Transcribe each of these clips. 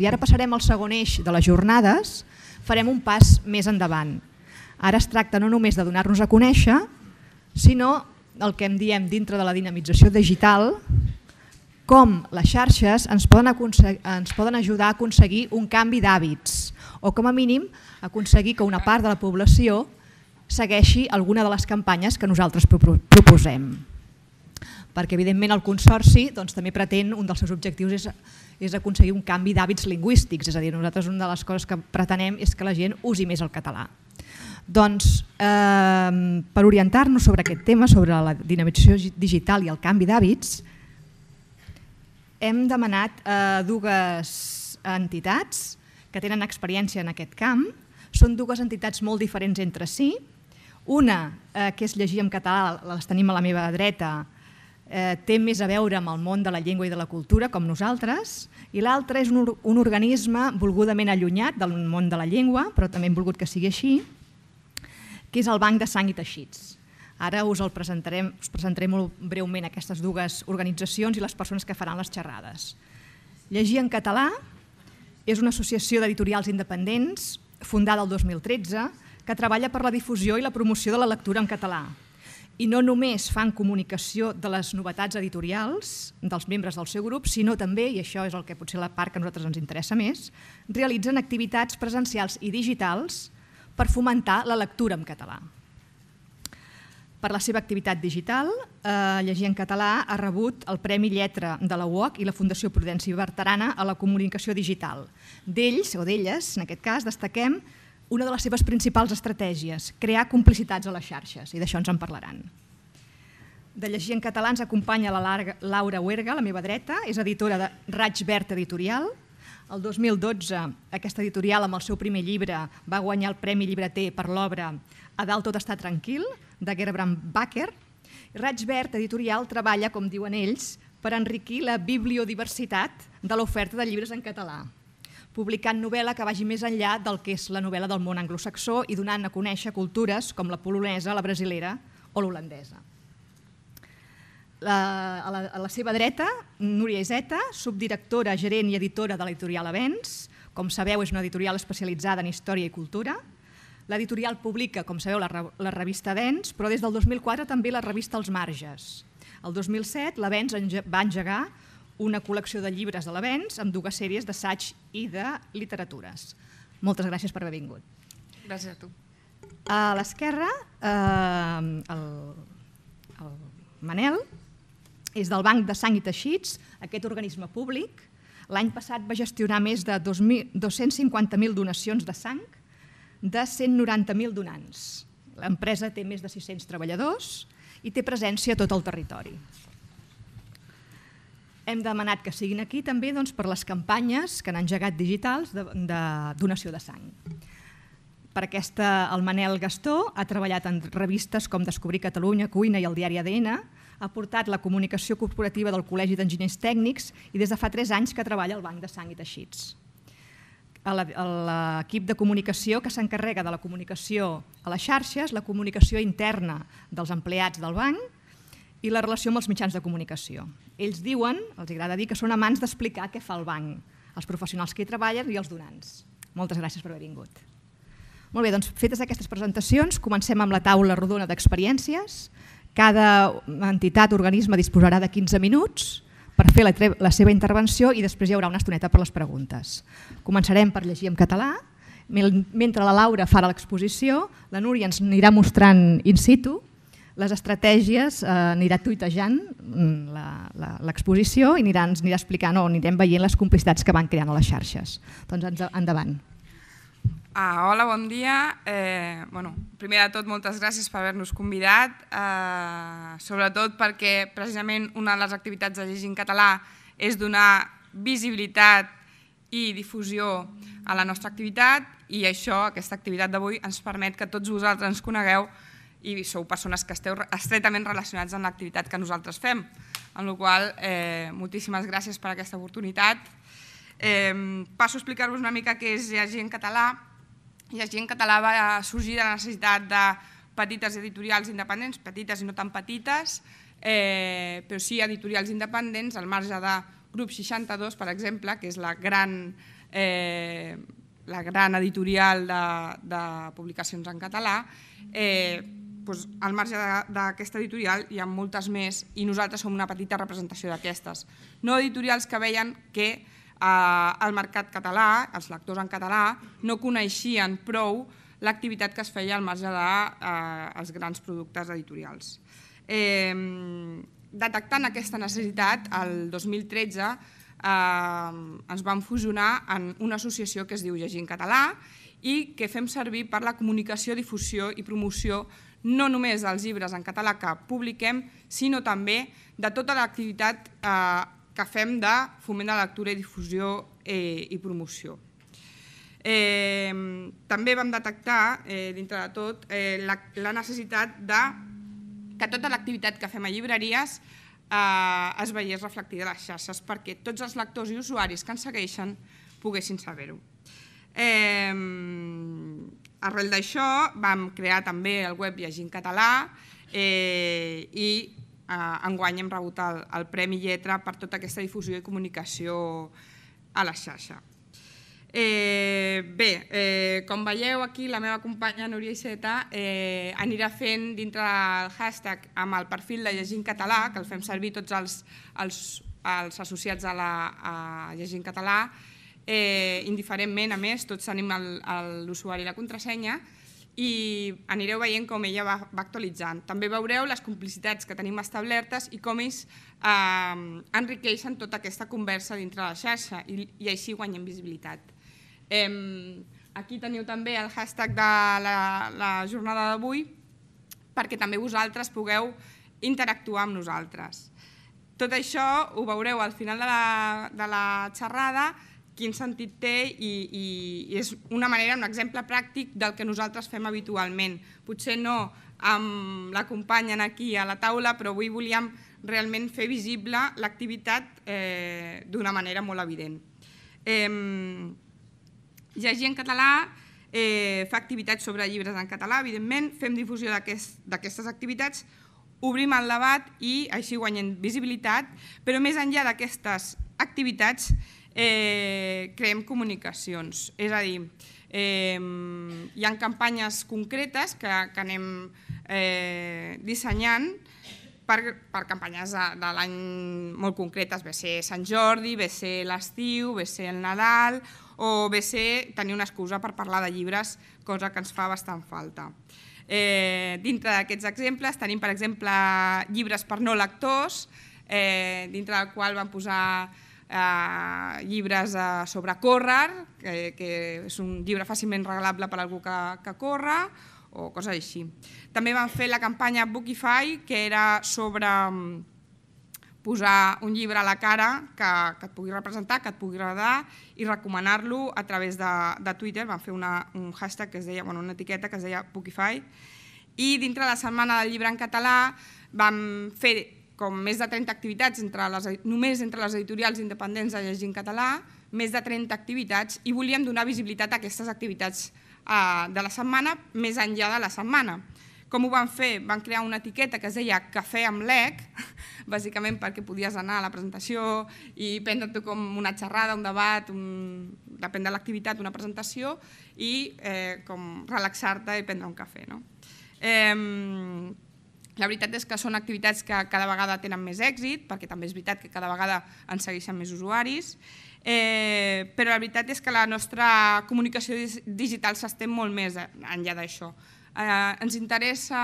I ara passarem al segon eix de les jornades, farem un pas més endavant. Ara es tracta no només de donar-nos a conèixer, sinó el que en diem dintre de la dinamització digital, com les xarxes ens poden, ens poden ajudar a aconseguir un canvi d'hàbits o com a mínim aconseguir que una part de la població segueixi alguna de les campanyes que nosaltres proposem perquè evidentment el Consorci doncs, també pretén, un dels seus objectius és és aconseguir un canvi d'hàbits lingüístics, és a dir, nosaltres una de les coses que pretenem és que la gent usi més el català. Doncs, eh, per orientar-nos sobre aquest tema, sobre la dinamització digital i el canvi d'hàbits, hem demanat a eh, dues entitats que tenen experiència en aquest camp. Són dues entitats molt diferents entre si. Una, eh, que és llegir en català, les tenim a la meva dreta, eh, té més a veure amb el món de la llengua i de la cultura, com nosaltres, i l'altre és un, un organisme volgudament allunyat del món de la llengua, però també hem volgut que sigui així, que és el Banc de Sang i Teixits. Ara us el presentarem, us presentaré molt breument aquestes dues organitzacions i les persones que faran les xerrades. Llegir en català és una associació d'editorials independents fundada el 2013 que treballa per la difusió i la promoció de la lectura en català, i no només fan comunicació de les novetats editorials dels membres del seu grup, sinó també, i això és el que potser la part que a nosaltres ens interessa més, realitzen activitats presencials i digitals per fomentar la lectura en català. Per la seva activitat digital, eh, Llegir en català ha rebut el Premi Lletra de la UOC i la Fundació Prudència Bertarana a la comunicació digital. D'ells, o d'elles, en aquest cas, destaquem una de les seves principals estratègies, crear complicitats a les xarxes, i d'això ens en parlaran. De llegir en català ens acompanya la Laura Huerga, la meva dreta, és editora de Raig Verd Editorial. El 2012, aquesta editorial, amb el seu primer llibre, va guanyar el Premi Llibreter per l'obra A dalt tot està tranquil, de Gerbrand Bacher. Raig Verd Editorial treballa, com diuen ells, per enriquir la bibliodiversitat de l'oferta de llibres en català publicant novel·la que vagi més enllà del que és la novel·la del món anglosaxó i donant a conèixer cultures com la polonesa, la brasilera o l'holandesa. La, a, la, a la seva dreta, Núria Iseta, subdirectora, gerent i editora de l'editorial Avens. Com sabeu, és una editorial especialitzada en història i cultura. L'editorial publica, com sabeu, la, la revista Avens, però des del 2004 també la revista Els Marges. El 2007 l'Avens va engegar una col·lecció de llibres de l'Avens amb dues sèries d'assaig i de literatures. Moltes gràcies per haver vingut. Gràcies a tu. A l'esquerra, eh, el, el Manel és del Banc de Sang i Teixits, aquest organisme públic. L'any passat va gestionar més de 250.000 donacions de sang de 190.000 donants. L'empresa té més de 600 treballadors i té presència a tot el territori. Hem demanat que siguin aquí també doncs, per les campanyes que han engegat digitals de, de donació de sang. Per aquesta, el Manel Gastó ha treballat en revistes com Descobrir Catalunya, Cuina i el diari ADN, ha portat la comunicació corporativa del Col·legi d'Enginyers Tècnics i des de fa 3 anys que treballa al Banc de Sang i Teixits. L'equip de comunicació que s'encarrega de la comunicació a les xarxes, la comunicació interna dels empleats del banc i la relació amb els mitjans de comunicació. Ells diuen, els agrada dir, que són amants d'explicar què fa el banc, els professionals que hi treballen i els donants. Moltes gràcies per haver vingut. Molt bé, doncs fetes aquestes presentacions, comencem amb la taula rodona d'experiències. Cada entitat, o organisme disposarà de 15 minuts per fer la, la seva intervenció i després hi haurà una estoneta per les preguntes. Començarem per llegir en català, mentre la Laura farà l'exposició, la Núria ens anirà mostrant in situ les estratègies eh, anirà tuitejant mm, l'exposició i anirà, ens anirà explicant o anirem veient les complicitats que van creant a les xarxes. Doncs ens, endavant. Ah, hola, bon dia. Eh, bueno, primer de tot, moltes gràcies per haver-nos convidat, eh, sobretot perquè precisament una de les activitats de Llegint Català és donar visibilitat i difusió a la nostra activitat i això, aquesta activitat d'avui, ens permet que tots vosaltres ens conegueu i sou persones que esteu estretament relacionats amb l'activitat que nosaltres fem. Amb la qual eh, moltíssimes gràcies per aquesta oportunitat. Eh, passo a explicar-vos una mica què és Llegir en català. Llegir en català va sorgir de la necessitat de petites editorials independents, petites i no tan petites, eh, però sí editorials independents al marge de Grup 62, per exemple, que és la gran, eh, la gran editorial de, de publicacions en català, eh, doncs, al marge d'aquesta editorial hi ha moltes més i nosaltres som una petita representació d'aquestes. No editorials que veien que eh, el mercat català, els lectors en català, no coneixien prou l'activitat que es feia al marge dels de, eh, els grans productes editorials. Eh, detectant aquesta necessitat, el 2013 eh, ens vam fusionar en una associació que es diu Llegint Català i que fem servir per la comunicació, difusió i promoció no només dels llibres en català que publiquem, sinó també de tota l'activitat eh, que fem de foment de lectura i difusió eh, i promoció. Eh, també vam detectar, eh, dintre de tot, eh, la, la necessitat de que tota l'activitat que fem a llibreries eh, es veiés reflectida a les xarxes perquè tots els lectors i usuaris que ens segueixen poguessin saber-ho. Eh, Arrel d'això vam crear també el web Llegint Català eh, i eh, enguany hem rebut el, el Premi Lletra per tota aquesta difusió i comunicació a la xarxa. Eh, bé, eh, com veieu aquí, la meva companya Núria Iceta eh, anirà fent dintre del hashtag amb el perfil de Llegint Català, que el fem servir tots els, els, els associats a, la, a Llegint Català, eh, indiferentment, a més, tots tenim l'usuari i la contrasenya, i anireu veient com ella va, va actualitzant. També veureu les complicitats que tenim establertes i com ells eh, enriqueixen tota aquesta conversa dintre la xarxa i, i així guanyem visibilitat. Eh, aquí teniu també el hashtag de la, la jornada d'avui perquè també vosaltres pugueu interactuar amb nosaltres. Tot això ho veureu al final de la, de la xerrada, quin sentit té i, i, i és una manera, un exemple pràctic del que nosaltres fem habitualment. Potser no amb la companya aquí a la taula, però avui volíem realment fer visible l'activitat eh, d'una manera molt evident. Eh, llegir en català, eh, fa activitats sobre llibres en català, evidentment, fem difusió d'aquestes aquest, activitats, obrim el debat i així guanyem visibilitat, però més enllà d'aquestes activitats eh, creem comunicacions. És a dir, eh, hi ha campanyes concretes que, que anem eh, dissenyant per, per campanyes de, de l'any molt concretes, bé ser Sant Jordi, bé ser l'estiu, bé ser el Nadal, o bé ser tenir una excusa per parlar de llibres, cosa que ens fa bastant falta. Eh, dintre d'aquests exemples tenim, per exemple, llibres per no lectors, eh, dintre del qual van posar eh, llibres eh, sobre córrer, que, que és un llibre fàcilment regalable per a algú que, que corre, o coses així. També van fer la campanya Bookify, que era sobre mm, posar un llibre a la cara que, que et pugui representar, que et pugui agradar i recomanar-lo a través de, de Twitter. Van fer una, un hashtag que es deia, bueno, una etiqueta que es deia Bookify. I dintre la setmana del llibre en català vam fer com més de 30 activitats entre les, e-, només entre les editorials independents de llegir en català, més de 30 activitats, i volíem donar visibilitat a aquestes activitats eh, de la setmana, més enllà de la setmana. Com ho van fer? Van crear una etiqueta que es deia Cafè amb l'EC, bàsicament perquè podies anar a la presentació i prendre-t'ho com una xerrada, un debat, un... depèn de l'activitat, una presentació, i eh, com relaxar-te i prendre un cafè. No? Eh, la veritat és que són activitats que cada vegada tenen més èxit, perquè també és veritat que cada vegada en segueixen més usuaris, eh, però la veritat és que la nostra comunicació digital s'estén molt més enllà d'això. Eh, ens interessa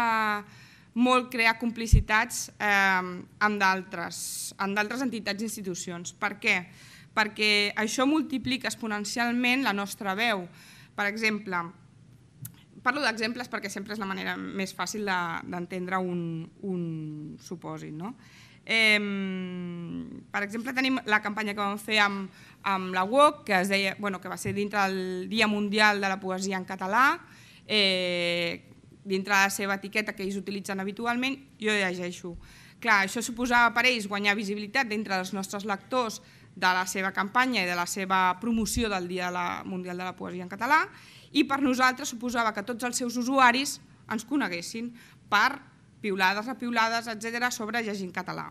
molt crear complicitats eh, amb d'altres amb d'altres entitats i institucions. Per què? Perquè això multiplica exponencialment la nostra veu. Per exemple, parlo d'exemples perquè sempre és la manera més fàcil d'entendre de, un, un supòsit. No? Eh, per exemple, tenim la campanya que vam fer amb, amb la UOC, que, es deia, bueno, que va ser dintre del Dia Mundial de la Poesia en Català, eh, dintre de la seva etiqueta que ells utilitzen habitualment, jo llegeixo. Clar, això suposava per ells guanyar visibilitat dintre dels nostres lectors de la seva campanya i de la seva promoció del Dia Mundial de la Poesia en Català i per nosaltres suposava que tots els seus usuaris ens coneguessin per piulades, repiulades, etc sobre llegint català.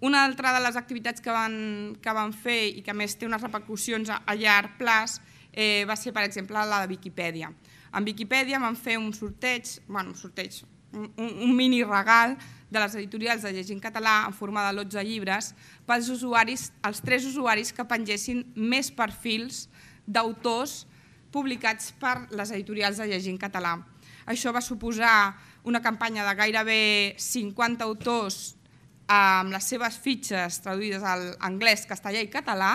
Una altra de les activitats que van, que van fer i que més té unes repercussions a, a llarg plaç eh, va ser, per exemple, la de Viquipèdia. En Viquipèdia van fer un sorteig, bueno, un sorteig, un, un mini regal de les editorials de llegint català en forma de lots de llibres pels usuaris, els tres usuaris que pengessin més perfils d'autors publicats per les editorials de llegir en català. Això va suposar una campanya de gairebé 50 autors amb les seves fitxes traduïdes al anglès, castellà i català,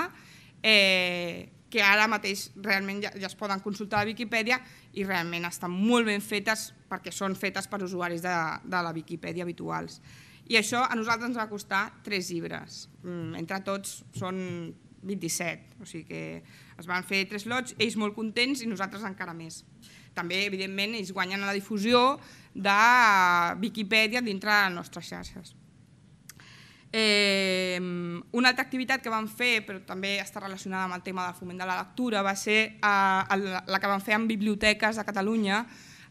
eh, que ara mateix realment ja, es poden consultar a Viquipèdia i realment estan molt ben fetes perquè són fetes per usuaris de, de la Viquipèdia habituals. I això a nosaltres ens va costar tres llibres. Mm, entre tots són 27, o sigui que es doncs van fer tres lots, ells molt contents i nosaltres encara més. També, evidentment, ells guanyen a la difusió de Viquipèdia dintre de les nostres xarxes. Eh, una altra activitat que vam fer, però també està relacionada amb el tema del foment de la lectura, va ser eh, la que vam fer amb biblioteques de Catalunya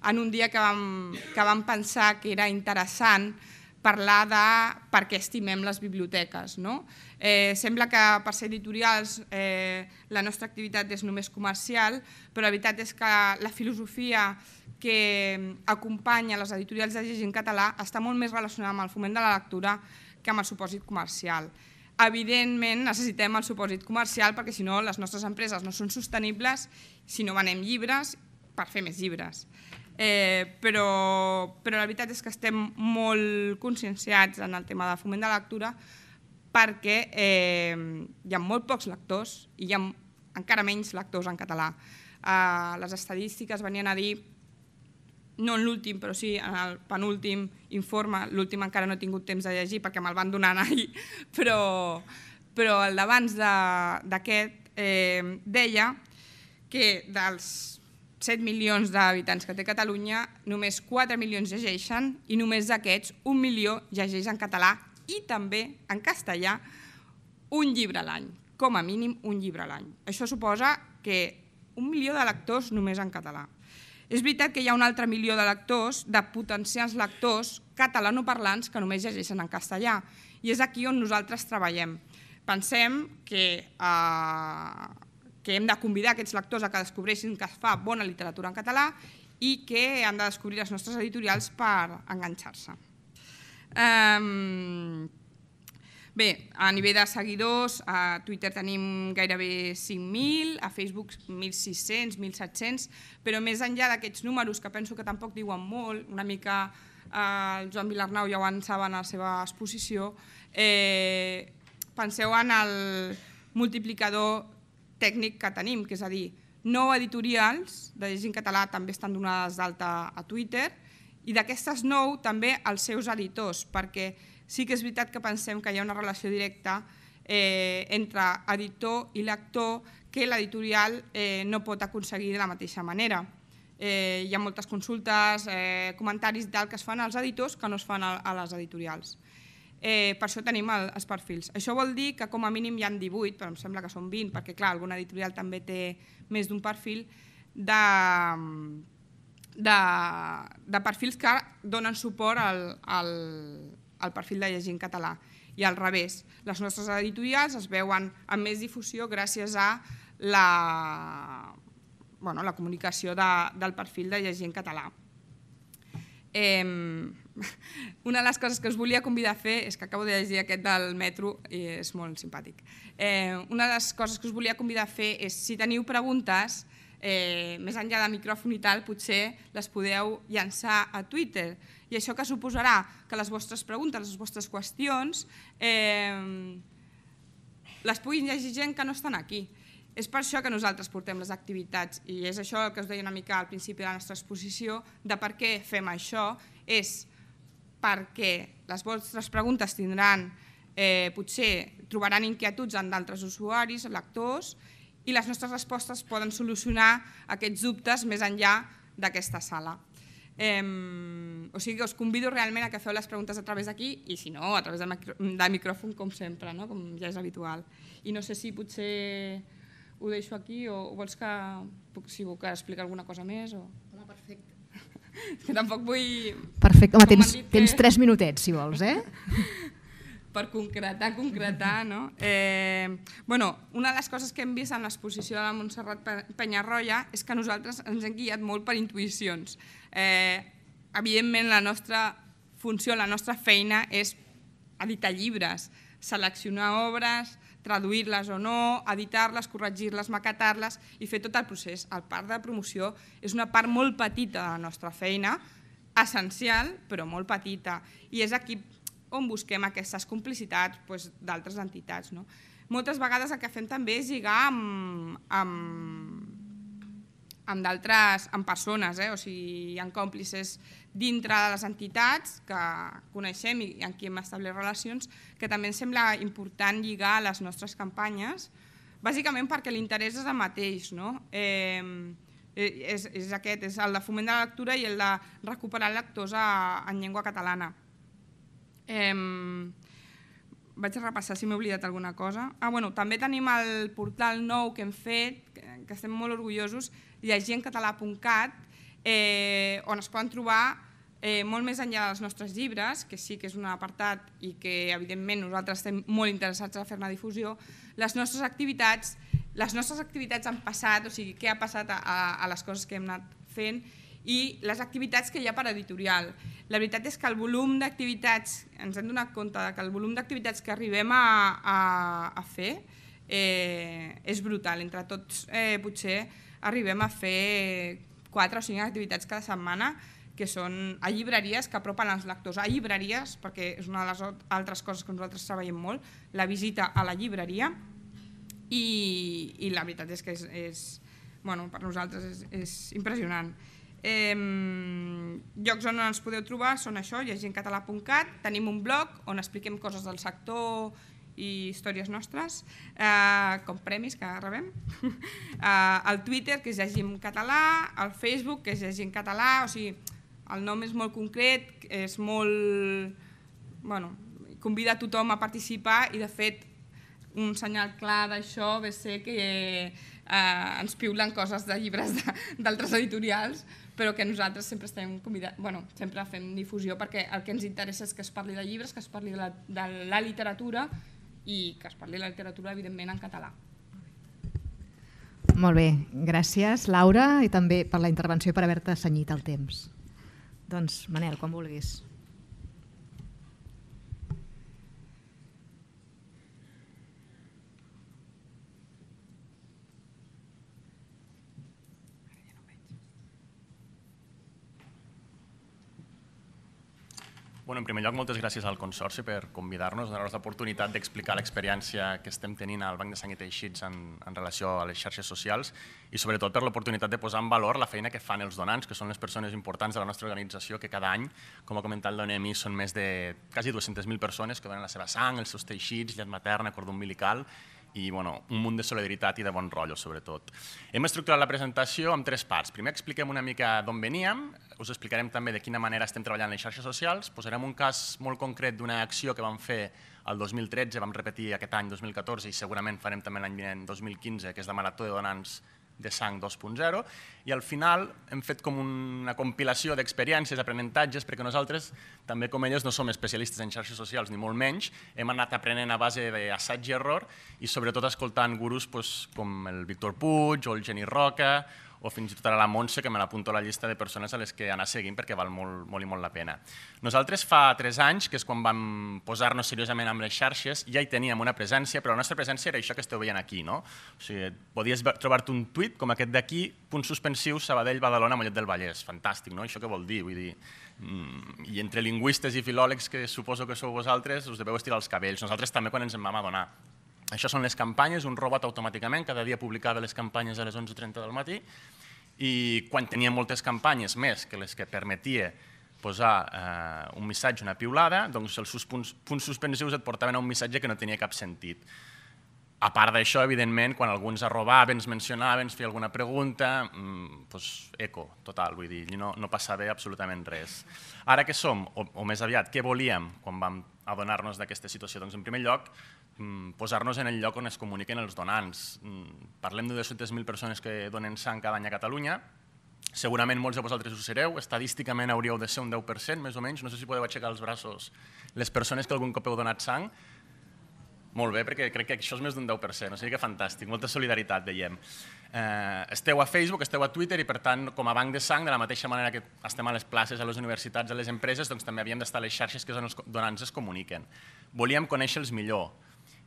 en un dia que vam, que vam pensar que era interessant parlar de per què estimem les biblioteques. No? Eh, sembla que per ser editorials eh, la nostra activitat és només comercial, però la veritat és que la filosofia que acompanya les editorials de llegir en català està molt més relacionada amb el foment de la lectura que amb el supòsit comercial. Evidentment necessitem el supòsit comercial perquè si no les nostres empreses no són sostenibles si no venem llibres per fer més llibres. Eh, però, però la veritat és que estem molt conscienciats en el tema de foment de lectura perquè eh, hi ha molt pocs lectors i hi ha encara menys lectors en català. Eh, les estadístiques venien a dir, no en l'últim, però sí en el penúltim informe, l'últim encara no he tingut temps de llegir perquè me'l van donar ahir, però, però el d'abans d'aquest de, eh, deia que dels 7 milions d'habitants que té Catalunya, només 4 milions llegeixen i només d'aquests un milió llegeix en català i també en castellà un llibre a l'any, com a mínim un llibre a l'any. Això suposa que un milió de lectors només en català. És veritat que hi ha un altre milió de lectors, de potencials lectors catalanoparlants que només llegeixen en castellà i és aquí on nosaltres treballem. Pensem que eh, que hem de convidar aquests lectors a que descobreixin que es fa bona literatura en català i que han de descobrir les nostres editorials per enganxar-se. bé, a nivell de seguidors, a Twitter tenim gairebé 5.000, a Facebook 1.600, 1.700, però més enllà d'aquests números, que penso que tampoc diuen molt, una mica eh, el Joan Vilarnau ja ho avançava en la seva exposició, eh, penseu en el multiplicador tècnic que tenim, que és a dir, nou editorials de gent català també estan donades d'alta a Twitter i d'aquestes nou també els seus editors, perquè sí que és veritat que pensem que hi ha una relació directa eh, entre editor i lector que l'editorial eh, no pot aconseguir de la mateixa manera. Eh, hi ha moltes consultes, eh, comentaris del que es fan als editors que no es fan a, a les editorials. Eh, per això tenim el, els perfils. Això vol dir que com a mínim hi han 18, però em sembla que són 20, perquè clar, alguna editorial també té més d'un perfil, de, de, de perfils que donen suport al, al, al perfil de llegint català. I al revés, les nostres editorials es veuen amb més difusió gràcies a la, bueno, la comunicació de, del perfil de llegir en català. Eh, una de les coses que us volia convidar a fer és que acabo de llegir aquest del metro i és molt simpàtic. Eh, una de les coses que us volia convidar a fer és si teniu preguntes, eh, més enllà de micròfon i tal, potser les podeu llançar a Twitter. I això que suposarà que les vostres preguntes, les vostres qüestions, eh, les puguin llegir gent que no estan aquí. És per això que nosaltres portem les activitats i és això el que us deia una mica al principi de la nostra exposició, de per què fem això, és perquè les vostres preguntes tindran, eh, potser trobaran inquietuds en d'altres usuaris, lectors, i les nostres respostes poden solucionar aquests dubtes més enllà d'aquesta sala. Eh, o sigui que us convido realment a que feu les preguntes a través d'aquí i si no, a través del, micro, micròfon com sempre, no? com ja és habitual. I no sé si potser ho deixo aquí o vols que, si que explicar alguna cosa més o... que tampoc vull... Perfecte, home, tens, que... tens tres minutets, si vols, eh? per concretar, concretar, no? Eh, bueno, una de les coses que hem vist en l'exposició de la Montserrat Penyarroia és que nosaltres ens hem guiat molt per intuïcions. Eh, evidentment, la nostra funció, la nostra feina és editar llibres, seleccionar obres, traduir-les o no, editar-les, corregir-les, maquetar-les i fer tot el procés. El part de promoció és una part molt petita de la nostra feina, essencial, però molt petita, i és aquí on busquem aquestes complicitats doncs, d'altres entitats. No? Moltes vegades el que fem també és lligar amb, amb amb d'altres, amb persones, eh? o sigui, hi ha còmplices dintre de les entitats que coneixem i amb qui hem establert relacions, que també ens sembla important lligar a les nostres campanyes, bàsicament perquè l'interès és el mateix, no? Eh, és, és aquest, és el de foment de la lectura i el de recuperar lectors a, en llengua catalana. Eh, vaig a repassar si m'he oblidat alguna cosa. Ah, bueno, també tenim el portal nou que hem fet, que, que estem molt orgullosos, llegirencatalà.cat, eh, on es poden trobar eh, molt més enllà dels nostres llibres, que sí que és un apartat i que evidentment nosaltres estem molt interessats a fer-ne difusió, les nostres activitats, les nostres activitats han passat, o sigui, què ha passat a, a les coses que hem anat fent i les activitats que hi ha per editorial. La veritat és que el volum d'activitats, ens hem donat compte que el volum d'activitats que arribem a, a, a fer eh, és brutal. Entre tots eh, potser arribem a fer quatre o cinc activitats cada setmana que són a llibreries que apropen els lectors a llibreries, perquè és una de les altres coses que nosaltres treballem molt, la visita a la llibreria i, i la veritat és que és, és bueno, per nosaltres és, és impressionant. Eh, llocs on ens podeu trobar són això, llegintcatalà.cat, tenim un blog on expliquem coses del sector, i històries nostres, eh, com premis que rebem, eh, el Twitter, que és llegir en català, el Facebook, que és llegir en català, o sigui, el nom és molt concret, és molt... Bueno, convida tothom a participar i, de fet, un senyal clar d'això va ser que eh, ens piulen coses de llibres d'altres editorials, però que nosaltres sempre estem convidats, bueno, sempre fem difusió perquè el que ens interessa és que es parli de llibres, que es parli de la, de la literatura i que es parli la literatura, evidentment, en català. Molt bé, gràcies Laura i també per la intervenció i per haver-te assenyit el temps. Doncs Manel, quan vulguis. Bueno, en primer lloc, moltes gràcies al Consorci per convidar-nos, donar-nos l'oportunitat d'explicar l'experiència que estem tenint al Banc de Sang i Teixits en, en relació a les xarxes socials i sobretot per l'oportunitat de posar en valor la feina que fan els donants, que són les persones importants de la nostra organització que cada any, com ha comentat l'ONEMI, són més de quasi 200.000 persones que donen la seva sang, els seus teixits, llet materna, cordó umbilical i bueno, un munt de solidaritat i de bon rotllo, sobretot. Hem estructurat la presentació en tres parts. Primer expliquem una mica d'on veníem, us explicarem també de quina manera estem treballant les xarxes socials, posarem un cas molt concret d'una acció que vam fer el 2013, vam repetir aquest any 2014 i segurament farem també l'any vinent 2015, que és la Marató de Donants de sang 2.0 i al final hem fet com una compilació d'experiències, aprenentatges, perquè nosaltres també com elles no som especialistes en xarxes socials, ni molt menys, hem anat aprenent a base d'assaig i error i sobretot escoltant gurus doncs, com el Víctor Puig o el Geni Roca o fins i tot ara la Montse, que me l'apunto a la llista de persones a les que anar seguint perquè val molt, molt i molt la pena. Nosaltres fa tres anys, que és quan vam posar-nos seriosament amb les xarxes, ja hi teníem una presència, però la nostra presència era això que esteu veient aquí, no? O sigui, podies trobar-te un tuit com aquest d'aquí, punts suspensius, Sabadell, Badalona, Mollet del Vallès. Fantàstic, no? Això què vol dir? Vull dir, mm, i entre lingüistes i filòlegs que suposo que sou vosaltres us deveu estirar els cabells. Nosaltres també quan ens en vam adonar això són les campanyes, un robot automàticament, cada dia publicava les campanyes a les 11.30 del matí, i quan tenia moltes campanyes més que les que permetia posar eh, un missatge, una piulada, doncs els punts, punts suspensius et portaven a un missatge que no tenia cap sentit. A part d'això, evidentment, quan algú ens arrobava, ens mencionava, ens feia alguna pregunta, mmm, doncs eco, total, vull dir, no, no passava absolutament res. Ara que som, o, o més aviat, què volíem quan vam adonar-nos d'aquesta situació? Doncs en primer lloc, Mm, posar-nos en el lloc on es comuniquen els donants. Mm, parlem de 200.000 persones que donen sang cada any a Catalunya, segurament molts de vosaltres ho sereu, estadísticament hauríeu de ser un 10%, més o menys, no sé si podeu aixecar els braços les persones que algun cop heu donat sang, molt bé, perquè crec que això és més d'un 10%, o sigui que fantàstic, molta solidaritat, veiem. Eh, esteu a Facebook, esteu a Twitter i per tant, com a banc de sang, de la mateixa manera que estem a les places, a les universitats, a les empreses, doncs també havíem d'estar a les xarxes que són els donants es comuniquen. Volíem conèixer-los millor,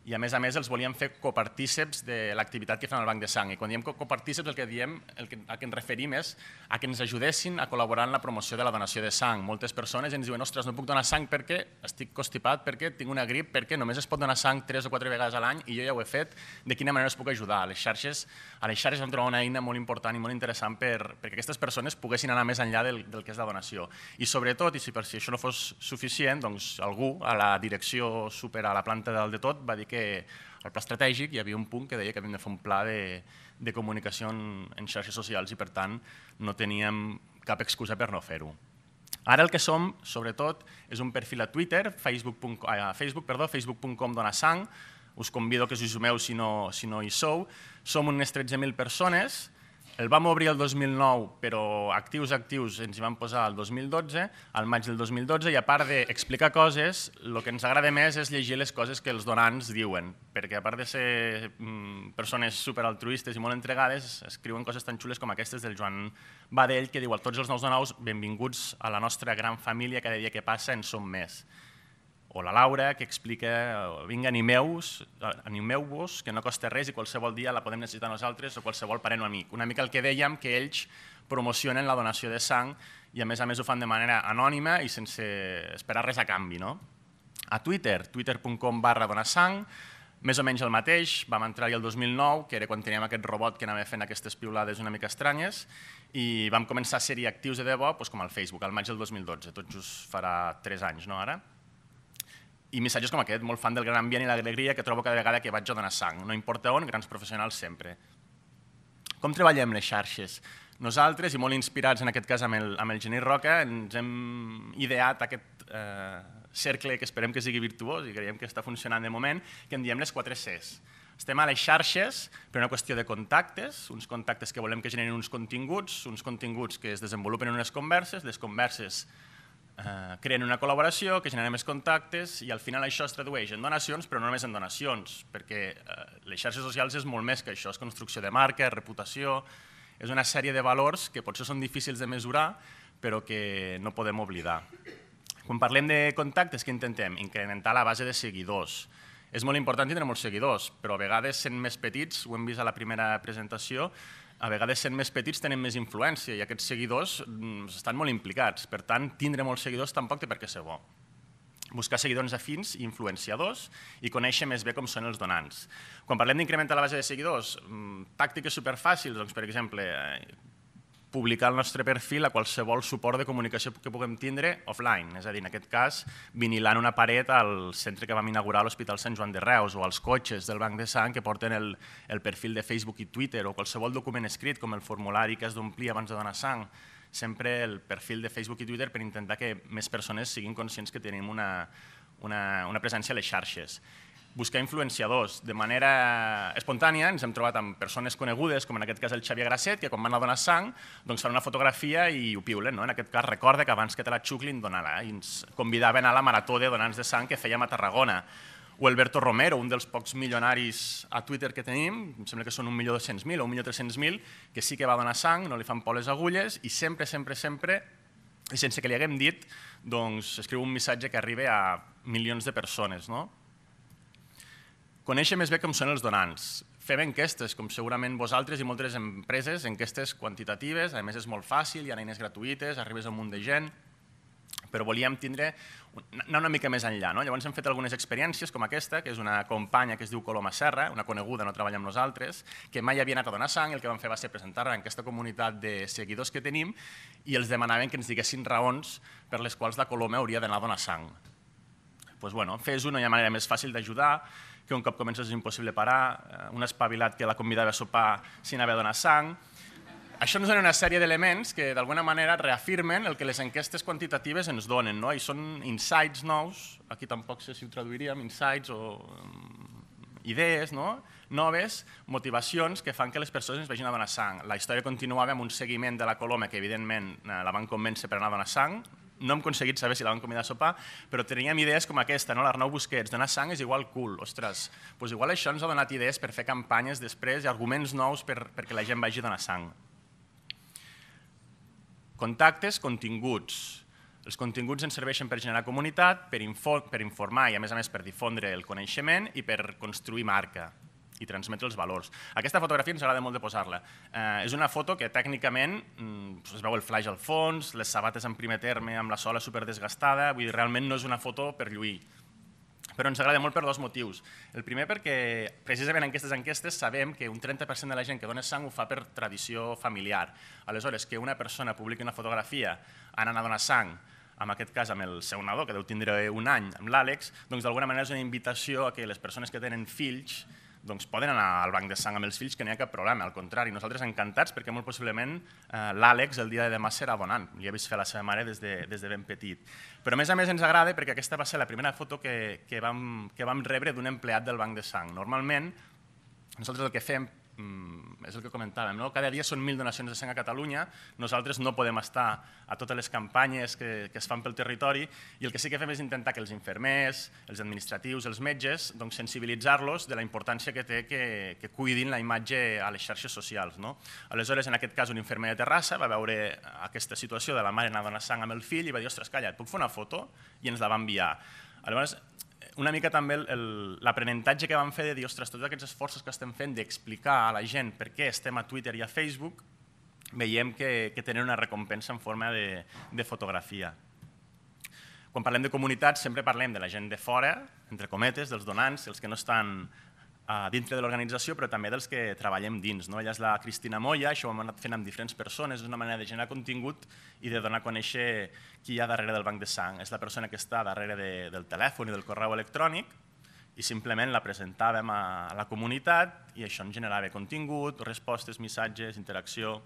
i a més a més els volíem fer copartíceps de l'activitat que fan al Banc de Sang. I quan diem copartíceps el que diem, el que, el que ens referim és a que ens ajudessin a col·laborar en la promoció de la donació de sang. Moltes persones ens diuen, ostres, no puc donar sang perquè estic constipat, perquè tinc una grip, perquè només es pot donar sang tres o quatre vegades a l'any i jo ja ho he fet, de quina manera es puc ajudar? A les xarxes, a les xarxes vam trobar una eina molt important i molt interessant per, perquè aquestes persones poguessin anar més enllà del, del que és la donació. I sobretot, i si per si això no fos suficient, doncs algú a la direcció supera a la planta dalt de tot va dir que que al pla estratègic hi havia un punt que deia que havíem de fer un pla de, de comunicació en, en xarxes socials i, per tant, no teníem cap excusa per no fer-ho. Ara el que som, sobretot, és un perfil a Twitter, facebook.com a facebook, perdó, facebook.com dona sang, us convido que us hi sumeu si no, si no hi sou. Som unes 13.000 persones, el vam obrir el 2009, però actius, actius, ens hi vam posar el 2012, al maig del 2012, i a part d'explicar coses, el que ens agrada més és llegir les coses que els donants diuen, perquè a part de ser mm, persones superaltruistes i molt entregades, escriuen coses tan xules com aquestes del Joan Badell, que diu a tots els nous donaus, benvinguts a la nostra gran família, cada dia que passa en som més o la Laura, que explica, vinga, animeu-vos, animeu que no costa res i qualsevol dia la podem necessitar nosaltres o qualsevol parent o amic. Una mica el que dèiem, que ells promocionen la donació de sang i a més a més ho fan de manera anònima i sense esperar res a canvi. No? A Twitter, twitter.com barra donarsang, més o menys el mateix, vam entrar-hi el 2009, que era quan teníem aquest robot que anava fent aquestes piulades una mica estranyes, i vam començar a ser-hi actius de debò doncs com al Facebook, al maig del 2012, tot just farà 3 anys, no ara? i missatges com aquest, molt fan del gran ambient i l'alegria que trobo cada vegada que vaig a donar sang. No importa on, grans professionals sempre. Com treballem les xarxes? Nosaltres, i molt inspirats en aquest cas amb el, amb el Genís Roca, ens hem ideat aquest eh, cercle que esperem que sigui virtuós i creiem que està funcionant de moment, que en diem les 4 Cs. Estem a les xarxes per una qüestió de contactes, uns contactes que volem que generin uns continguts, uns continguts que es desenvolupen en unes converses, les converses Eh, creen una col·laboració, que generen més contactes i al final això es tradueix en donacions, però no només en donacions, perquè eh, les xarxes socials és molt més que això, és construcció de marca, reputació, és una sèrie de valors que potser són difícils de mesurar, però que no podem oblidar. Quan parlem de contactes, que intentem? Incrementar la base de seguidors. És molt important tindre molts seguidors, però a vegades sent més petits, ho hem vist a la primera presentació, a vegades sent més petits tenen més influència i aquests seguidors mm, estan molt implicats. Per tant, tindre molts seguidors tampoc té per què ser bo. Buscar seguidors afins i influenciadors i conèixer més bé com són els donants. Quan parlem d'incrementar la base de seguidors, mm, tàctiques superfàcils, doncs, per exemple, eh, publicar el nostre perfil a qualsevol suport de comunicació que puguem tindre offline, és a dir, en aquest cas, vinilant una paret al centre que vam inaugurar l'Hospital Sant Joan de Reus o als cotxes del Banc de Sang que porten el, el perfil de Facebook i Twitter o qualsevol document escrit com el formulari que has d'omplir abans de donar sang, sempre el perfil de Facebook i Twitter per intentar que més persones siguin conscients que tenim una, una, una presència a les xarxes buscar influenciadors. De manera espontània ens hem trobat amb persones conegudes, com en aquest cas el Xavier Grasset, que quan van a donar sang doncs fan una fotografia i ho piulen. No? En aquest cas recorda que abans que te la xuclin donar eh? i ens convidaven a la marató de donants de sang que fèiem a Tarragona o Alberto Romero, un dels pocs milionaris a Twitter que tenim, em sembla que són 1.200.000 o 1.300.000, que sí que va donar sang, no li fan por les agulles, i sempre, sempre, sempre, i sense que li haguem dit, doncs escriu un missatge que arriba a milions de persones. No? Conèixer més bé com són els donants. Fem enquestes, com segurament vosaltres i moltes empreses, enquestes quantitatives, a més és molt fàcil, hi ha eines gratuïtes, arribes a un munt de gent, però volíem tindre, anar una mica més enllà. No? Llavors hem fet algunes experiències com aquesta, que és una companya que es diu Coloma Serra, una coneguda, no treballa amb nosaltres, que mai havia anat a donar sang, el que vam fer va ser presentar-la en aquesta comunitat de seguidors que tenim i els demanaven que ens diguessin raons per les quals la Coloma hauria d'anar a donar sang. Pues, doncs, bueno, fes una, hi ha manera més fàcil d'ajudar, que un cop comences és impossible parar, eh, un espavilat que la convidava a sopar si haver donat sang... Això ens dona una sèrie d'elements que d'alguna manera reafirmen el que les enquestes quantitatives ens donen, no? i són insights nous, aquí tampoc sé si ho traduiríem, insights o mm, idees no? noves, motivacions que fan que les persones ens vegin a donar sang. La història continuava amb un seguiment de la coloma que evidentment eh, la van convèncer per anar a donar sang, no hem aconseguit saber si la van convidar a sopar, però teníem idees com aquesta, no? l'Arnau Busquets, donar sang és igual cul, ostres, doncs igual això ens ha donat idees per fer campanyes després i arguments nous per, perquè la gent vagi a donar sang. Contactes, continguts. Els continguts ens serveixen per generar comunitat, per, info per informar i a més a més per difondre el coneixement i per construir marca i transmetre els valors. Aquesta fotografia ens agrada molt de posar-la. Eh, és una foto que tècnicament mm, es veu el flash al fons, les sabates en primer terme amb la sola superdesgastada, vull dir, realment no és una foto per lluir. Però ens agrada molt per dos motius. El primer perquè precisament en aquestes enquestes sabem que un 30% de la gent que dona sang ho fa per tradició familiar. Aleshores, que una persona publiqui una fotografia anant a donar sang en aquest cas amb el seu nadó, que deu tindre un any, amb l'Àlex, doncs d'alguna manera és una invitació a que les persones que tenen fills doncs poden anar al banc de sang amb els fills, que no hi ha cap problema, al contrari, nosaltres encantats perquè molt possiblement eh, l'Àlex el dia de demà serà donant, li ha vist fer a la seva mare des de, des de ben petit. Però a més a més ens agrada perquè aquesta va ser la primera foto que, que, vam, que vam rebre d'un empleat del banc de sang. Normalment, nosaltres el que fem, mm, és el que comentàvem, no? cada dia són mil donacions de sang a Catalunya, nosaltres no podem estar a totes les campanyes que, que es fan pel territori i el que sí que fem és intentar que els infermers, els administratius, els metges, doncs sensibilitzar-los de la importància que té que, que cuidin la imatge a les xarxes socials. No? Aleshores, en aquest cas, un infermer de Terrassa va veure aquesta situació de la mare anar a donar sang amb el fill i va dir, ostres, calla, et puc fer una foto? I ens la va enviar. Aleshores, una mica també l'aprenentatge que vam fer de dir, ostres, tots aquests esforços que estem fent d'explicar a la gent per què estem a Twitter i a Facebook, veiem que, que tenen una recompensa en forma de, de fotografia. Quan parlem de comunitats sempre parlem de la gent de fora, entre cometes, dels donants, els que no estan dintre de l'organització, però també dels que treballem dins. No? Ella és la Cristina Moya, això ho hem anat fent amb diferents persones, és una manera de generar contingut i de donar a conèixer qui hi ha darrere del banc de sang. És la persona que està darrere de, del telèfon i del correu electrònic i simplement la presentàvem a la comunitat i això ens generava contingut, respostes, missatges, interacció,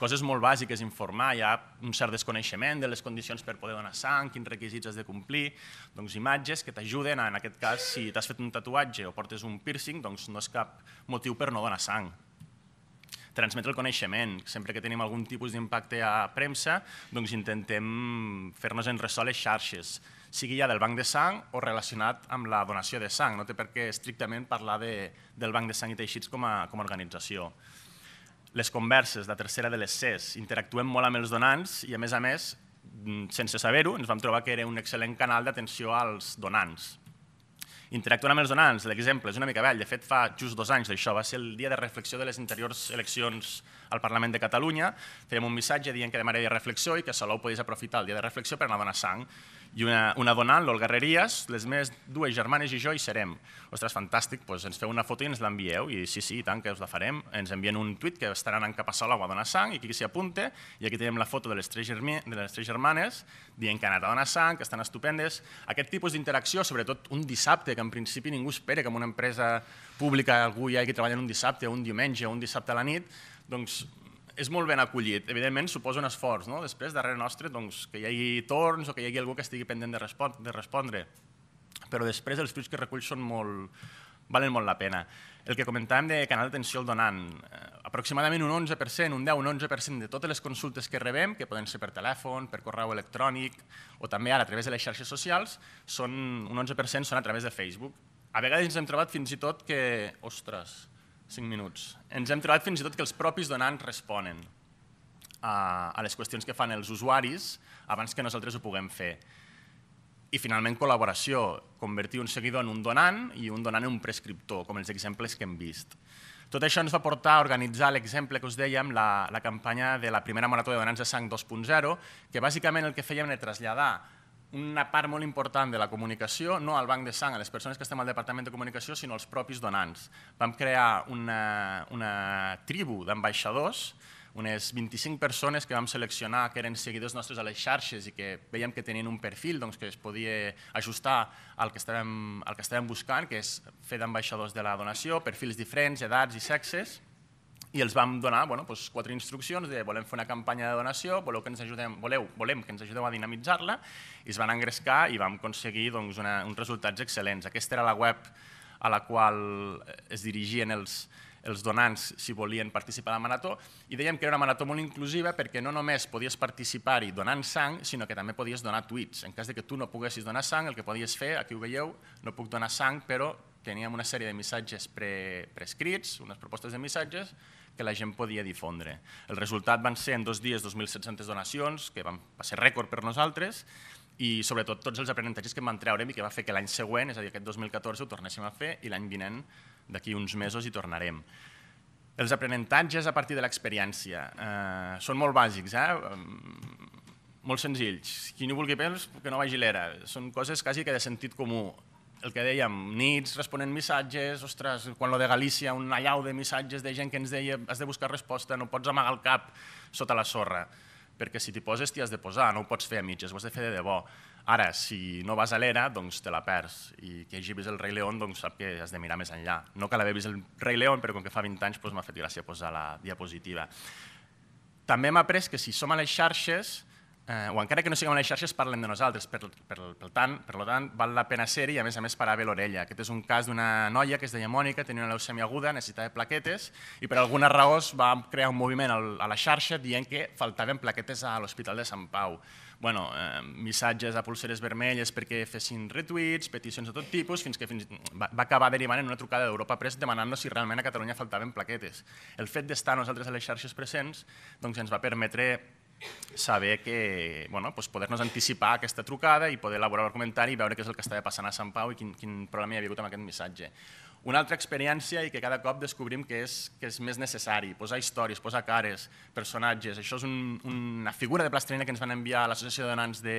coses molt bàsiques, informar, hi ha un cert desconeixement de les condicions per poder donar sang, quins requisits has de complir, doncs imatges que t'ajuden, en aquest cas, si t'has fet un tatuatge o portes un piercing, doncs no és cap motiu per no donar sang. Transmetre el coneixement, sempre que tenim algun tipus d'impacte a premsa, doncs intentem fer-nos en ressò les xarxes, sigui ja del banc de sang o relacionat amb la donació de sang, no té per què estrictament parlar de, del banc de sang i teixits com a, com a organització les converses, la tercera de les CES, interactuem molt amb els donants i, a més a més, mm, sense saber-ho, ens vam trobar que era un excel·lent canal d'atenció als donants. Interactuant amb els donants, l'exemple és una mica vell, de fet fa just dos anys d'això, va ser el dia de reflexió de les interiors eleccions al Parlament de Catalunya, fèiem un missatge dient que demanaria reflexió i que Salou podies aprofitar el dia de reflexió per anar a donar sang i una, una dona, l'Olga Herrerías, les meves dues germanes i jo hi serem. Ostres, fantàstic, doncs ens feu una foto i ens l'envieu, i sí, sí, i tant, que us la farem. Ens envien un tuit que estaran en Capassola o a Dona Sang, i qui s'hi apunte, i aquí tenim la foto de les tres, germi, de les tres germanes, dient que han anat a Dona Sang, que estan estupendes. Aquest tipus d'interacció, sobretot un dissabte, que en principi ningú espera que en una empresa pública algú hi hagi treballant un dissabte, un diumenge, un dissabte a la nit, doncs és molt ben acollit. Evidentment, suposa un esforç, no? Després, darrere nostre, doncs, que hi hagi torns o que hi hagi algú que estigui pendent de, respon de respondre. Però després els fruits que recull són molt, valen molt la pena. El que comentàvem de canal d'atenció al donant, eh, aproximadament un 11%, un 10, un 11% de totes les consultes que rebem, que poden ser per telèfon, per correu electrònic o també ara a través de les xarxes socials, són, un 11% són a través de Facebook. A vegades ens hem trobat fins i tot que, ostres, 5 minuts. Ens hem trobat fins i tot que els propis donants responen a, a les qüestions que fan els usuaris abans que nosaltres ho puguem fer. I finalment col·laboració, convertir un seguidor en un donant i un donant en un prescriptor, com els exemples que hem vist. Tot això ens va portar a organitzar l'exemple que us dèiem, la, la campanya de la primera Marató de Donants de Sang 2.0, que bàsicament el que fèiem era traslladar una part molt important de la comunicació, no al banc de sang, a les persones que estem al Departament de Comunicació, sinó als propis donants. Vam crear una, una tribu d'ambaixadors, unes 25 persones que vam seleccionar que eren seguidors nostres a les xarxes i que veiem que tenien un perfil doncs, que es podia ajustar al que estàvem, al que estàvem buscant, que és fer d'ambaixadors de la donació, perfils diferents, edats i sexes, i els vam donar bueno, doncs, quatre instruccions, de volem fer una campanya de donació, voleu que ens ajudem, voleu, volem que ens ajudeu a dinamitzar-la, i es van engrescar i vam aconseguir doncs, una, uns resultats excel·lents. Aquesta era la web a la qual eh, es dirigien els, els donants si volien participar a la marató, i dèiem que era una marató molt inclusiva perquè no només podies participar-hi donant sang, sinó que també podies donar tuits. En cas de que tu no poguessis donar sang, el que podies fer, aquí ho veieu, no puc donar sang, però teníem una sèrie de missatges pre, prescrits, unes propostes de missatges, que la gent podia difondre. El resultat van ser en dos dies 2.700 donacions, que van, va ser rècord per nosaltres, i sobretot tots els aprenentatges que en van i que va fer que l'any següent, és a dir, aquest 2014, ho tornéssim a fer i l'any vinent, d'aquí uns mesos, hi tornarem. Els aprenentatges a partir de l'experiència eh, són molt bàsics, eh? molt senzills. Qui no vulgui pels, que no vagi l'era. Són coses quasi que de sentit comú el que dèiem, nits responent missatges, ostres, quan lo de Galícia, un allau de missatges de gent que ens deia has de buscar resposta, no pots amagar el cap sota la sorra, perquè si t'hi poses t'hi has de posar, no ho pots fer a mitges, ho has de fer de debò. Ara, si no vas a l'era, doncs te la perds, i que hagi vist el rei León, doncs sap que has de mirar més enllà. No cal haver vist el rei León, però com que fa 20 anys doncs, m'ha fet gràcia posar la diapositiva. També hem après que si som a les xarxes, eh, o encara que no siguem a les xarxes, parlem de nosaltres. Per, per, per, tant, per tant, val la pena ser-hi i a més a més parar bé l'orella. Aquest és un cas d'una noia que es deia Mònica, tenia una leucemia aguda, necessitava plaquetes i per algunes raons va crear un moviment a la xarxa dient que faltaven plaquetes a l'Hospital de Sant Pau. Bueno, eh, missatges a pulseres vermelles perquè fessin retuits, peticions de tot tipus, fins que fins va, va acabar derivant en una trucada d'Europa Press demanant-nos si realment a Catalunya faltaven plaquetes. El fet d'estar nosaltres a les xarxes presents doncs ens va permetre saber que, bueno, doncs poder-nos anticipar aquesta trucada i poder elaborar el comentari i veure què és el que estava passant a Sant Pau i quin, quin problema hi ha hagut amb aquest missatge. Una altra experiència i que cada cop descobrim que és, que és més necessari, posar històries, posar cares, personatges. Això és un, una figura de plastrina que ens van enviar l'Associació de Donants de,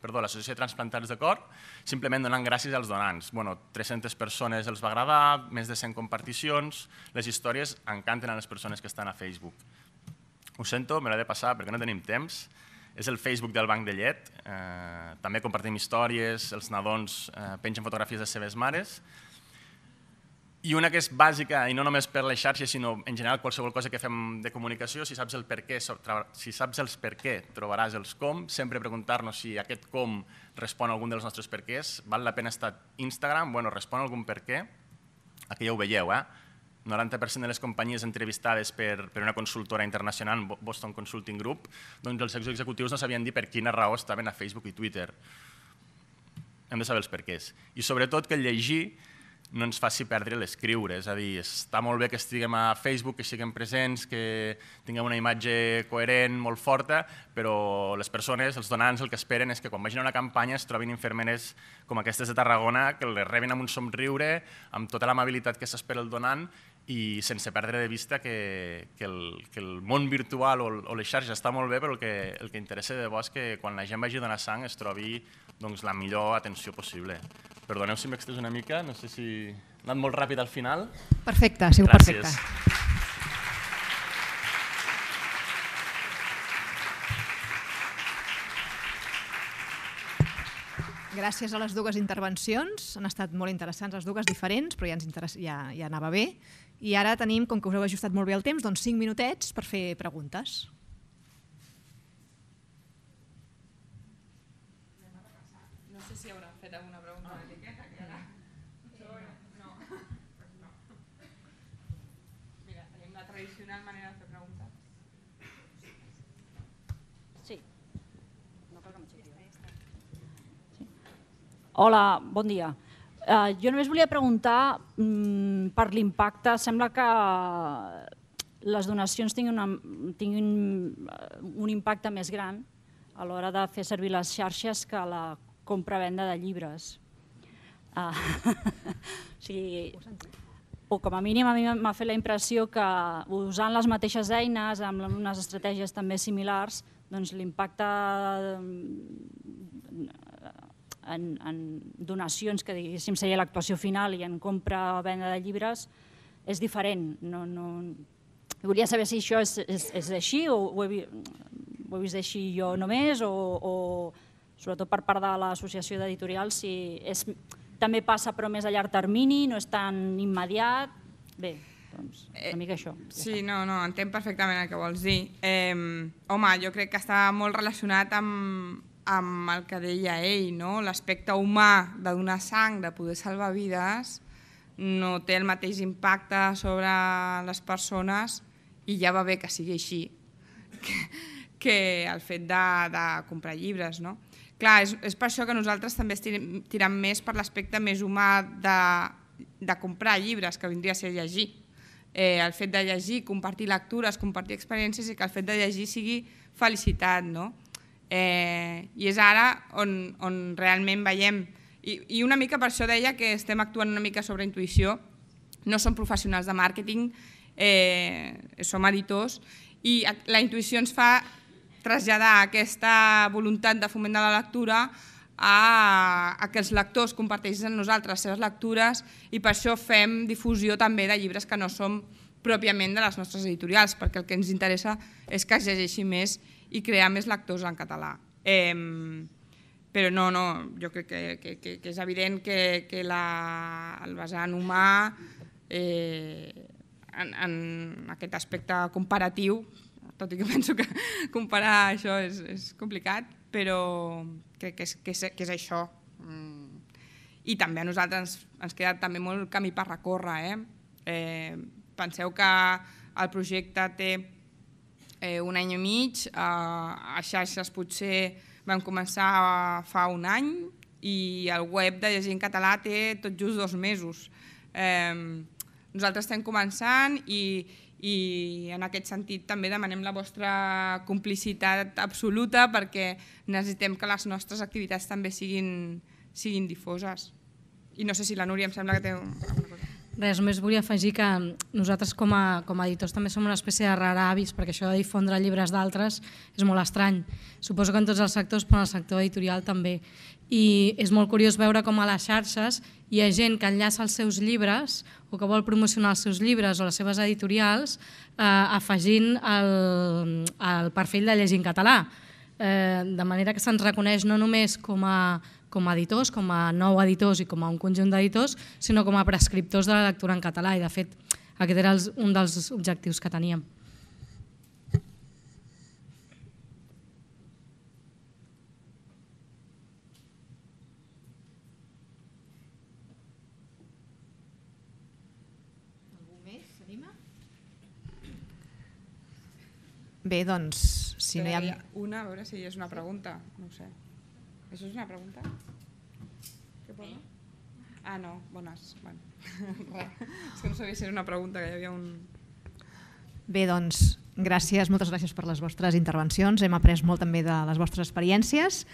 perdó, l'Associació de Transplantats de Cor, simplement donant gràcies als donants. Bueno, 300 persones els va agradar, més de 100 comparticions, les històries encanten a les persones que estan a Facebook. Ho sento, me l'he de passar perquè no tenim temps. És el Facebook del Banc de Llet. Eh, també compartim històries, els nadons eh, pengen fotografies de les seves mares. I una que és bàsica, i no només per les xarxes, sinó en general qualsevol cosa que fem de comunicació, si saps el per què, si saps els per què, trobaràs els com. Sempre preguntar-nos si aquest com respon a algun dels nostres perquès. Val la pena estar Instagram? Bueno, respon a algun per què. Aquí ja ho veieu, eh? 90% de les companyies entrevistades per, per una consultora internacional, Boston Consulting Group, doncs els seus executius no sabien dir per quina raó estaven a Facebook i Twitter. Hem de saber els perquès. I sobretot que llegir no ens faci perdre l'escriure. És a dir, està molt bé que estiguem a Facebook, que siguem presents, que tinguem una imatge coherent, molt forta, però les persones, els donants, el que esperen és que quan vagin a una campanya es trobin infermeres com aquestes de Tarragona, que les reben amb un somriure, amb tota l'amabilitat que s'espera el donant, i sense perdre de vista que, que, el, que el món virtual o, o les xarxes està molt bé, però el que, el que interessa de bo és que quan la gent vagi a donar sang es trobi doncs, la millor atenció possible. Perdoneu si m'extres una mica, no sé si he anat molt ràpid al final. Perfecte, ha sigut Gràcies. perfecte. Gràcies a les dues intervencions, han estat molt interessants les dues diferents, però ja, ens ja, ja anava bé i ara tenim, com que us heu ajustat molt bé el temps, doncs 5 minutets per fer preguntes. No sé si haurà fet alguna pregunta ah. de que ara... No. Mira, la tradicional manera de Sí. No eh? Sí. Hola, bon dia. Uh, jo només volia preguntar um, per l'impacte. Sembla que les donacions tinguin, una, tinguin eh, un impacte més gran a l'hora de fer servir les xarxes que la compra-venda de llibres. Uh, o sigui, o com a mínim a mi m'ha fet la impressió que usant les mateixes eines, amb unes estratègies també similars, doncs l'impacte mm, en, en donacions, que diguéssim seria l'actuació final, i en compra o venda de llibres, és diferent. No, no... Volia saber si això és, és, és així o ho he, ho he vist així jo només o, o sobretot per part de l'associació d'editorials, si és, també passa però més a llarg termini, no és tan immediat. Bé, doncs, una eh, mica això. Ja sí, no, no, entenc perfectament el que vols dir. Eh, home, jo crec que està molt relacionat amb, amb el que deia ell, no? l'aspecte humà de donar sang, de poder salvar vides, no té el mateix impacte sobre les persones i ja va bé que sigui així que, que el fet de, de comprar llibres. No? Clar, és, és per això que nosaltres també estirem, tirem més per l'aspecte més humà de, de comprar llibres, que vindria a ser llegir. Eh, el fet de llegir, compartir lectures, compartir experiències i que el fet de llegir sigui felicitat, no? Eh, I és ara on, on realment veiem. I, I una mica per això deia que estem actuant una mica sobre intuïció. No som professionals de màrqueting, eh, som editors, i la intuïció ens fa traslladar aquesta voluntat de foment de la lectura a, a que els lectors comparteixin amb nosaltres les seves lectures i per això fem difusió també de llibres que no som professionals pròpiament de les nostres editorials, perquè el que ens interessa és que es llegeixi més i crear més lectors en català. però no, no, jo crec que, que, que, és evident que, que la, el vessant humà eh, en, aquest aspecte comparatiu, tot i que penso que comparar això és, és complicat, però crec que és, que és, això. Mm. I també a nosaltres ens, queda també molt camí per recórrer. Eh? Eh, Penseu que el projecte té eh, un any i mig, eh, a xarxes potser vam començar eh, fa un any i el web de Llegir en Català té tot just dos mesos. Eh, nosaltres estem començant i, i en aquest sentit també demanem la vostra complicitat absoluta perquè necessitem que les nostres activitats també siguin, siguin difoses. I no sé si la Núria em sembla que té una cosa. Res, només volia afegir que nosaltres com a, com a editors també som una espècie de avis, perquè això de difondre llibres d'altres és molt estrany. Suposo que en tots els sectors, però en el sector editorial també. I és molt curiós veure com a les xarxes hi ha gent que enllaça els seus llibres o que vol promocionar els seus llibres o les seves editorials eh, afegint el, el perfil de llegir en català. Eh, de manera que se'ns reconeix no només com a com a editors, com a nou editors i com a un conjunt d'editors, sinó com a prescriptors de la lectura en català i de fet aquest era els, un dels objectius que teníem. Bé, doncs, si no hi ha... Una, a veure si és una pregunta, no sé. Això és una pregunta? Què posa? Eh? Ah, no, bones. Bueno, res. que no sabia si era una pregunta, que hi havia un... Bé, doncs, gràcies, moltes gràcies per les vostres intervencions. Hem après molt també de les vostres experiències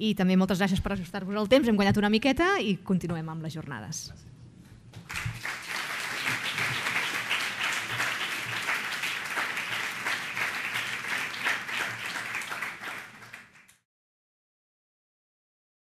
i també moltes gràcies per ajustar-vos al temps. Hem guanyat una miqueta i continuem amb les jornades. Gràcies.